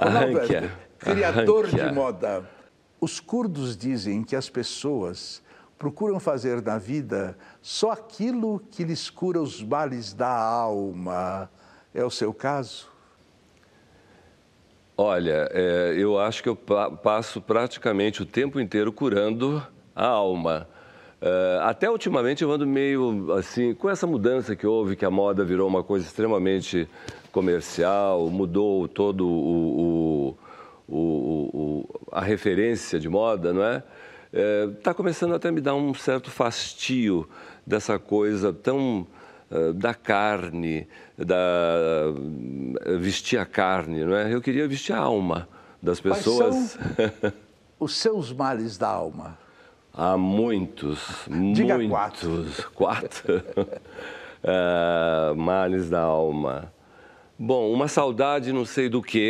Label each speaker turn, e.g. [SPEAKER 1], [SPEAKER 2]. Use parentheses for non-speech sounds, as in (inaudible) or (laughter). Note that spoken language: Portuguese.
[SPEAKER 1] Arranca. Criador de
[SPEAKER 2] moda. Os curdos dizem que as pessoas procuram fazer na vida só aquilo que lhes cura os males da alma. É o seu caso?
[SPEAKER 1] Olha, é, eu acho que eu passo praticamente o tempo inteiro curando a alma. Uh, até ultimamente eu ando meio assim, com essa mudança que houve, que a moda virou uma coisa extremamente comercial, mudou todo o, o, o, a referência de moda, não é? Está é, começando até a me dar um certo fastio dessa coisa tão uh, da carne, da uh, vestir a carne, não é? Eu queria vestir a alma das pessoas. Quais são
[SPEAKER 2] (laughs) os seus males da alma?
[SPEAKER 1] Há muitos, Diga muitos, quatro, quatro uh, (laughs) males da alma. Bom, uma saudade não sei do que,